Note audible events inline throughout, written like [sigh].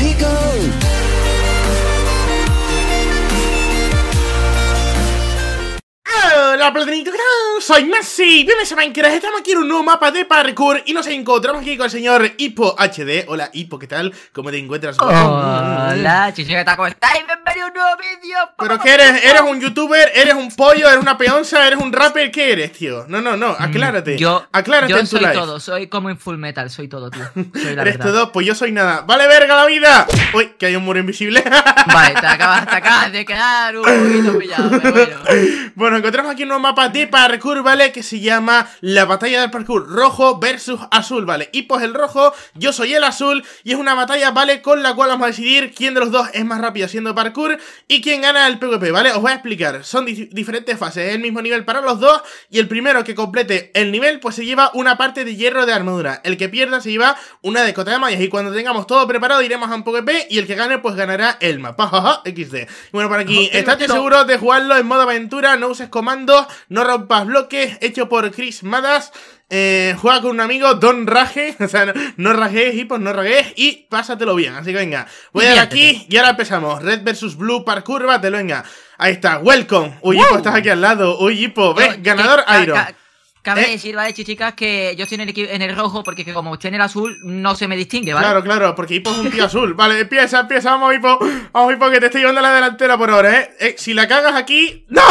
let go. Hola soy Messi bienvenidos a Minecraft, estamos aquí en un nuevo mapa de parkour y nos encontramos aquí con el señor Hippo HD Hola Hippo, ¿qué tal? ¿Cómo te encuentras? Hola, chicheta, ¿cómo estás? ¡Bienvenido a un nuevo vídeo! ¿Pero qué eres? ¿Eres un youtuber? ¿Eres un pollo? ¿Eres una peonza? ¿Eres un rapper? ¿Qué eres, tío? No, no, no, mm, aclárate Yo, aclárate soy todo, soy como en Full Metal, soy todo, tío [laughs] soy la verdad. todo? Pues yo soy nada ¡Vale verga la vida! Uy, que hay un muro invisible Vale, te acabas, de quedar un poquito pillado, bueno [laughs] Bueno, encontramos aquí un nuevo mapa de parkour, ¿vale? Que se llama la batalla del parkour, rojo versus azul, ¿vale? Y pues el rojo, yo soy el azul y es una batalla, ¿vale? Con la cual vamos a decidir quién de los dos es más rápido haciendo parkour y quién gana el PvP, ¿vale? Os voy a explicar, son diferentes fases, es el mismo nivel para los dos y el primero que complete el nivel pues se lleva una parte de hierro de armadura, el que pierda se lleva una de cota de mayas y cuando tengamos todo preparado iremos a un PvP y el que gane pues ganará el mapa, XD. [laughs] bueno, por aquí, estate seguro de jugarlo en modo aventura, no uses comandos no Rompas Bloques, hecho por Chris Madas. Eh, juega con un amigo, Don Raje, [laughs] o sea, no, rajees y no rajees. y pásatelo bien. Así que venga, voy a ir aquí y ahora empezamos. Red versus Blue Parkour, lo venga. Ahí está, welcome. Uy, hipo, estás aquí al lado. Uy, hipo, ves, ganador Iron. cabe eh. decir, vale, chicas, que yo estoy en el, rojo porque como estoy en el azul no se me distingue, ¿vale? Claro, claro, porque Hipo es un tío azul. Vale, empieza, empieza, vamos, Hipo. Vamos, Hipo, que te estoy llevando a la delantera por ahora, ¿eh? ¿eh? Si la cagas aquí... ¡No!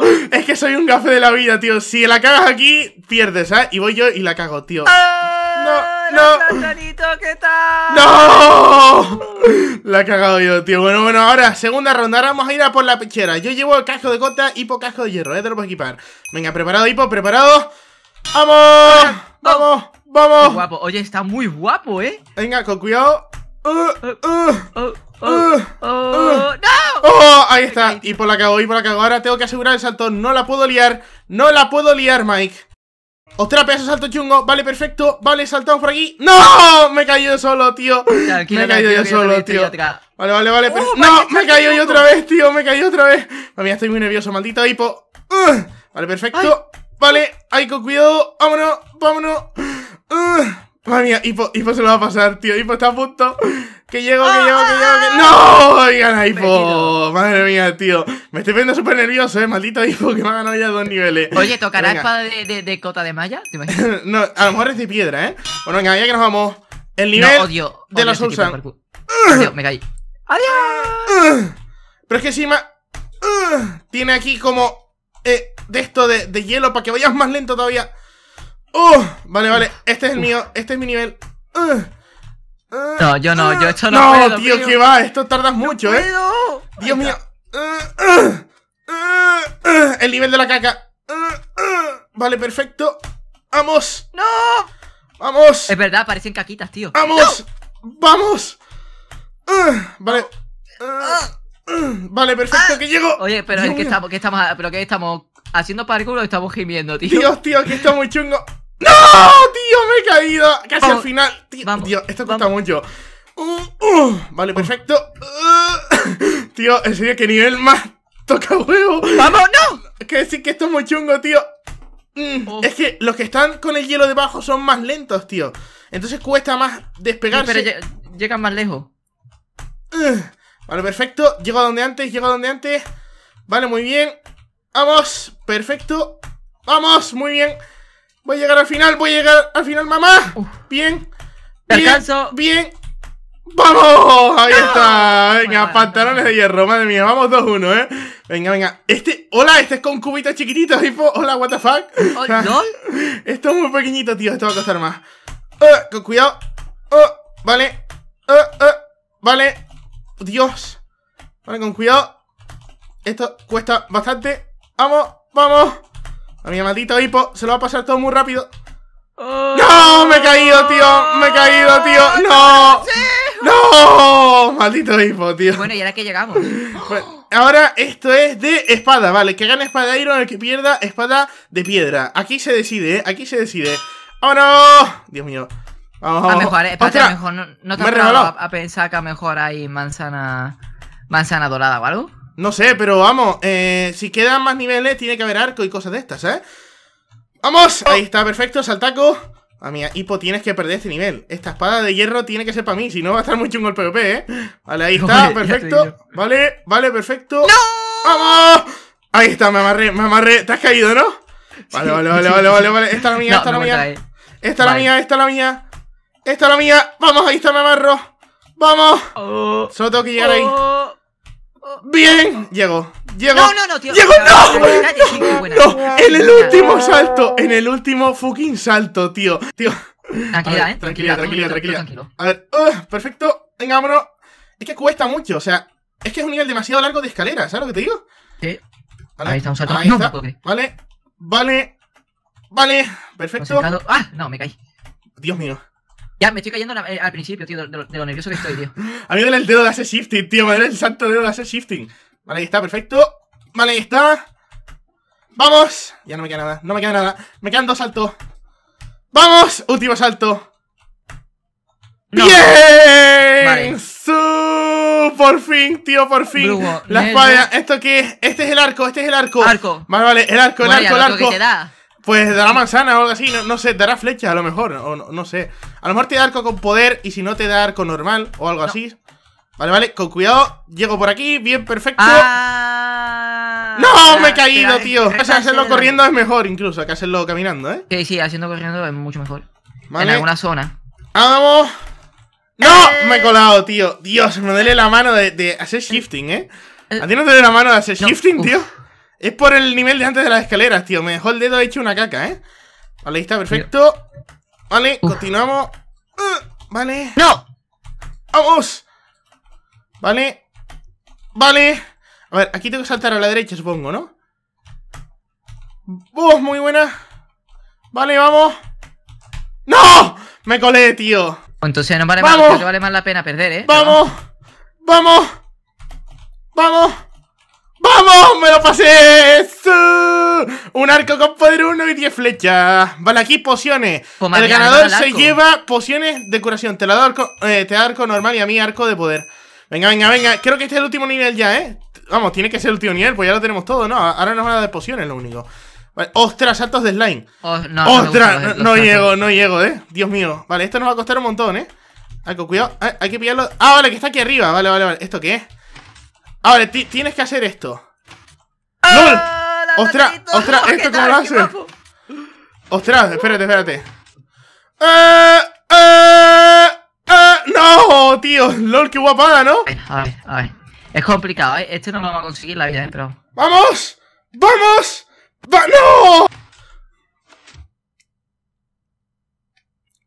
[laughs] Es que soy un gafe de la vida, tío. Si la cagas aquí, pierdes, ¿eh? Y voy yo y la cago, tío. Ah, ¡No! ¡No! ¿qué tal? ¡No! La he cagado yo, tío. Bueno, bueno, ahora, segunda ronda. Ahora vamos a ir a por la pechera. Yo llevo el casco de cota, hipo, casco de hierro, ¿eh? Te lo equipar. Venga, preparado, hipo, preparado. ¡Vamos! ¡Vamos! ¡Vamos! guapo. Oye, está muy guapo, ¿eh? Venga, con cuidado. Uh, oh, uh, oh, oh, uh, ¡No! ¡Oh! Ahí está. Y por la cago, y por la cago. Ahora tengo que asegurar el salto. No la puedo liar. No la puedo liar, Mike. Ostras, pedazo salto chungo. Vale, perfecto. Vale, saltamos por aquí. ¡No! Me he caído solo, tío. me he caído yo solo, tío. Vale, vale, vale. Oh, no, me he caído yo otra vez, tío. Me he caído otra vez. Mami, estoy muy nervioso. Maldito hipo. Uh. vale, perfecto. Vale, ahí con cuidado. Vámonos, vámonos. Uh, hipo se lo va a pasar, tío. Hipo está a punto. Que llego, que ah, llego, que llego, que... Ah, ¡No! Oigan, a Hipo. Madre mía, tío. Me estoy poniendo súper nervioso, eh. Maldito Hipo, que me ha ganado ya dos niveles. Oye, ¿tocará espada de, cota de malla? ¿Te [laughs] no, a lo mejor es de piedra, eh. Bueno, venga, ya que nos vamos. El nivel de la este me caí. ¡Adiós! Pero es que encima. Tiene aquí como. Eh, de esto de, de hielo para que vayas más lento todavía. Uh, vale, vale. Este es el mío. Este es mi nivel. No, yo no, yo esto no, no tío, que va, esto tardas mucho, ¿eh? Dios mío. El nivel de la caca. Vale, perfecto. ¡Vamos! ¡No! ¡Vamos! Es verdad, parecen caquitas, tío. ¡Vamos! ¡Vamos! Vale. Vale, perfecto, que llego. Oye, pero es que estamos, que estamos, pero qué estamos haciendo parkour o estamos gimiendo, tío. Dios, tío, que está muy chungo. ¡No! ¡Tío! ¡Me he caído! Casi al final. Tío, esto cuesta mucho. Uh, uh. vale, perfecto. Uh. [coughs] tío, en serio, qué nivel más toca huevo. ¡Vamos, no! que decir que esto es muy chungo, tío. Mm. Es que los que están con el hielo debajo son más lentos, tío. Entonces cuesta más despegarse. pero llegan más lejos. vale, perfecto. Llego a donde antes, llego a donde antes. Vale, muy bien. Vamos, perfecto. Vamos, muy bien. Voy a llegar al final, voy a llegar al final, mamá. Bien. bien, alcanzo. Bien. ¡Vamos! Ahí está. Venga, pantalones de hierro, madre mía. Vamos 2-1, ¿eh? Venga, venga. Este. Hola, este es con cubitos chiquititos, tipo. Hola, what the fuck. Oh, ¿no? [laughs] Esto es muy pequeñito, tío. Esto va a costar más. Eh, con cuidado. Uh, vale. Uh, vale. Dios. Vale, con cuidado. Esto cuesta bastante. Vamos, vamos. A mi maldito hipo se lo va a pasar todo muy rápido. Oh. ¡No! ¡Me he caído, tío! ¡Me he caído, tío! Oh, ¡No! ¡No! Maldito hipo, tío. Bueno, y ahora que llegamos. [gasps] Pues, ahora esto es de espada, vale. Que gane espada Iron, el que pierda espada de piedra. Aquí se decide, ¿eh? Aquí se decide. ¡Oh, Dios mío. Vamos, A eh, mejor, No, te me a, pensar que a mejor hay manzana. Manzana dorada o algo. No sé, pero vamos, eh, si quedan más niveles, tiene que haber arco y cosas de estas, ¿eh? ¡Vamos! Oh. Ahí está, perfecto, saltaco. Ah, a mí, Hipo, tienes que perder este nivel. Esta espada de hierro tiene que ser para mí, si no va a estar muy chungo el PvP, ¿eh? Vale, ahí está, [laughs] perfecto. Vale, vale, perfecto. ¡No! ¡Vamos! Ahí está, me amarré, me amarré. Te has caído, ¿no? Vale, vale, vale, vale, vale, vale. Esta es la mía, [laughs] esta es la mía. Esta es la mía, esta es la mía. Esta es la mía. Vamos, ahí está, me amarro. Vamos. Oh. Solo tengo que llegar ahí. Oh. Bien, llego, llego, No, no, no, tío. no. en el último salto, en el último fucking salto, tío. Tío. Tranquila, eh. Tranquila, tranquila, tranquila. A ver, uh, perfecto. Venga, vámonos. Es que cuesta mucho, o sea, es que es un nivel demasiado largo de escalera, ¿sabes lo que te digo? Sí. Ahí está un salto. Ahí vale, vale, vale. Perfecto. Ah, no, me caí. Dios mío. Ya, me estoy cayendo eh, al principio, tío, de, lo nervioso que estoy, tío. a mí me el dedo de hacer shifting, tío. Me duele el santo dedo de hacer shifting. Vale, ahí está, perfecto. Vale, ahí está. ¡Vamos! Ya no me queda nada, no me queda nada. Me quedan dos saltos. ¡Vamos! Último salto. No. ¡Bien! Por fin, tío, por fin. la espada. ¿Esto qué es? Este es el arco, este es el arco. Arco. Vale, vale, el arco, el arco, el arco. da. Pues dará manzana o algo así, no, sé, dará flecha a lo mejor, o no, sé. A lo mejor te da arco con poder y si no te da arco normal o algo así. Vale, vale, con cuidado, llego por aquí, bien perfecto. Ah, ¡No! Me he caído, tío. O sea, hacerlo corriendo es mejor incluso que hacerlo caminando, ¿eh? Sí, sí, haciendo corriendo es mucho mejor. Vale. En alguna zona. ¡Ah, ¡Vamos! ¡No! Eh. Me he colado, tío. Dios, me duele la mano de, hacer shifting, ¿eh? ¿eh? ¿A ti no duele la mano de hacer shifting, tío? Es por el nivel de antes de las escaleras, tío. Me dejó el dedo hecho una caca, ¿eh? Vale, ahí está, perfecto. Vale, continuamos. Uh, vale. ¡No! ¡Vamos! Vale. Vale. A ver, aquí tengo que saltar a la derecha, supongo, ¿no? ¡Vos, muy buena! Vale, vamos. ¡No! Me colé, tío. Pues entonces no vale, Más, vale más la pena perder, ¿eh? ¡Vamos! ¡Vamos! ¡Vamos! me lo pasé Un arco con poder 1 y 10 flechas. Vale, aquí pociones. Pues el ganador se lleva pociones de curación. Te la eh, da arco, te arco normal y a mí arco de poder. Venga, venga, venga. Creo que este es el último nivel ya, ¿eh? Vamos, tiene que ser el último nivel, pues ya lo tenemos todo, ¿no? Ahora nos van a dar pociones, lo único. Vale. Ostras, saltos de slime. Oh, no, Ostras, no, llego, no llego, ¿eh? Dios mío. Vale, esto nos va a costar un montón, ¿eh? Algo, cuidado. Ah, hay que pillarlo. Ah, vale, que está aquí arriba. Vale, vale, vale. ¿Esto qué es? Ahora tienes que hacer esto. LOL, ¡Ostras! ¡Ostras! ¿Esto cómo lo hace? ¡Ostras! Espérate, espérate. Eh, ¡Eh! ¡Eh! ¡No! Tío, LOL, qué guapada, ¿no? A ver, a ver. Es complicado, ¿eh? Este no lo vamos a conseguir la vida, dentro. ¿eh? ¡Vamos! ¡Vamos! ¡Va ¡No!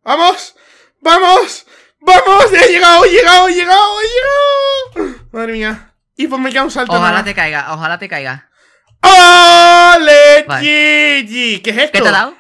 ¡Vamos! ¡Vamos! ¡Vamos! ¡He llegado, he llegado, he llegado, he llegado! Madre mía. Y pues me queda un salto. Ojalá te caiga, ojalá te caiga. ¡Ole, vale. Gigi! ¿Qué es esto? ¿Qué te ha dado?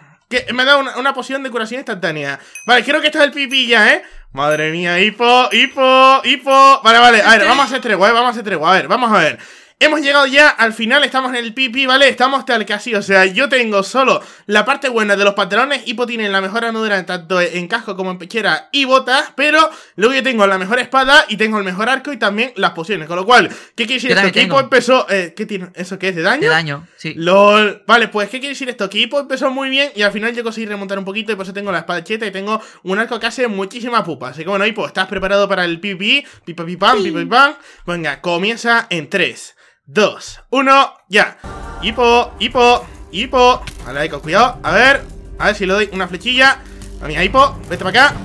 Me ha dado una, poción de curación instantánea. Vale, creo que esto es el pipi ya, ¿eh? Madre mía, hipo, hipo, hipo. Vale, vale, a ver, vamos a hacer tregua, ¿eh? vamos a hacer tregua. A ver, vamos a ver. Hemos llegado ya al final, estamos en el pipi, ¿vale? Estamos tal que así, o sea, yo tengo solo la parte buena de los pantalones Hipo tiene la mejor armadura tanto en casco como en pechera y botas, pero luego yo tengo la mejor espada y tengo el mejor arco y también las pociones, con lo cual, ¿qué quiere decir esto? Que empezó, eh, ¿qué tiene? ¿Eso qué es? ¿De daño? De daño, sí. LOL. Vale, pues, ¿qué quiere decir esto? Que empezó muy bien y al final yo conseguí remontar un poquito y por eso tengo la espada cheta y tengo un arco que hace muchísima pupa. Así que bueno, pues ¿estás preparado para el pipi? Pipa pipam, pipa Venga, comienza en 3. Dos, uno, ya Hipo, hipo, hipo Vale, ahí con cuidado, a ver A ver si le doy una flechilla A mí, hipo, vete para acá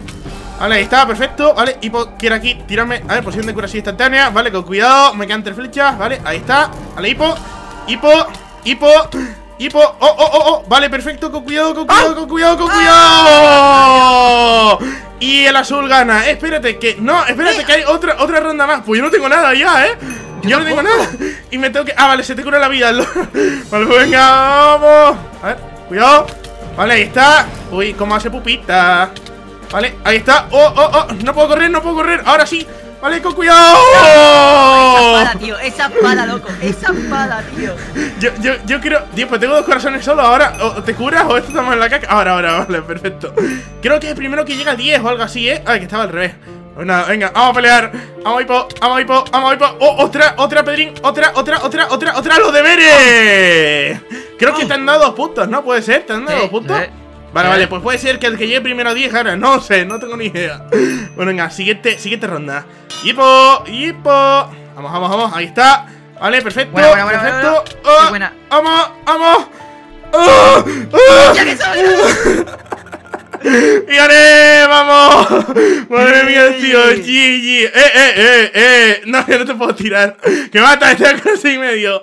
Vale, ahí está, perfecto, vale, hipo, quiero aquí tirarme A ver, posición de curación instantánea, vale, con cuidado Me quedan tres flechas, vale, ahí está Vale, hipo, hipo, hipo Hipo, oh, oh, oh, oh, vale, perfecto, con cuidado, con cuidado, con cuidado, con cuidado Y el azul gana, espérate, que, no, espérate, que hay otra, otra ronda más Pues yo no tengo nada ya, eh yo, no tengo nada. Y me tengo que. Ah, vale, se te cura la vida. [laughs] vale, pues venga, vamos. A ver, cuidado. Vale, ahí está. Uy, cómo hace pupita. Vale, ahí está. Oh, oh, oh. No puedo correr, no puedo correr. Ahora sí. Vale, con cuidado. esa pala, tío. Esa pala, loco. Esa pala, tío. Yo, yo, yo creo. Dios, pues tengo dos corazones solo. Ahora, o te curas o esto estamos en la caca. Ahora, ahora, vale, perfecto. Creo que es el primero que llega a 10 o algo así, ¿eh? Ay, ah, que estaba al revés. Nada, venga, vamos a pelear. Vamos, hipo, vamos, hipo, vamos, hipo. Oh, otra, otra, Pedrín. Otra, otra, otra, otra, otra. ¡Los deberes! Creo que te han dado dos puntos, ¿no? Puede ser, te han dado dos puntos. Vale, vale, pues puede ser que el que llegue primero a 10 No sé, no tengo ni idea. Bueno, venga, siguiente, siguiente ronda. Hipo, hipo. Vamos, vamos, vamos. Ahí está. Vale, perfecto. Buena, buena, buena, perfecto. Oh, buena. Vamos, vamos. Oh, oh. [laughs] Y ¡Gané! ¡Vamos! ¡Madre mía, tío! ¡GG! ¡Eh, eh, eh, eh! No, yo no te puedo tirar. ¡Que mata! Estoy a y medio.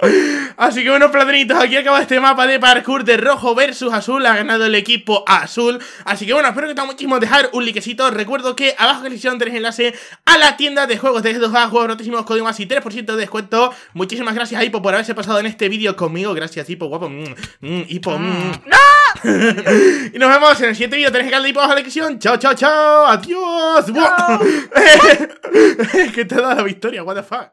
Así que bueno, platinitos, aquí acaba este mapa de parkour de rojo versus azul. Ha ganado el equipo azul. Así que bueno, espero que te haya muchísimo dejar un likecito. Recuerdo que abajo en la descripción tenéis enlace a la tienda de juegos de 2A, juegos rotísimos, códigos más y 3% de descuento. Muchísimas gracias, Hipo, por haberse pasado en este vídeo conmigo. Gracias, Hipo, guapo. Mm, mm, hipo. Mm. ¡No! [laughs] y nos vemos en el siguiente vídeo. Tenéis que darle a la descripción Chao, chao, chao. Adiós. [laughs] que te ha dado la victoria. What the fuck.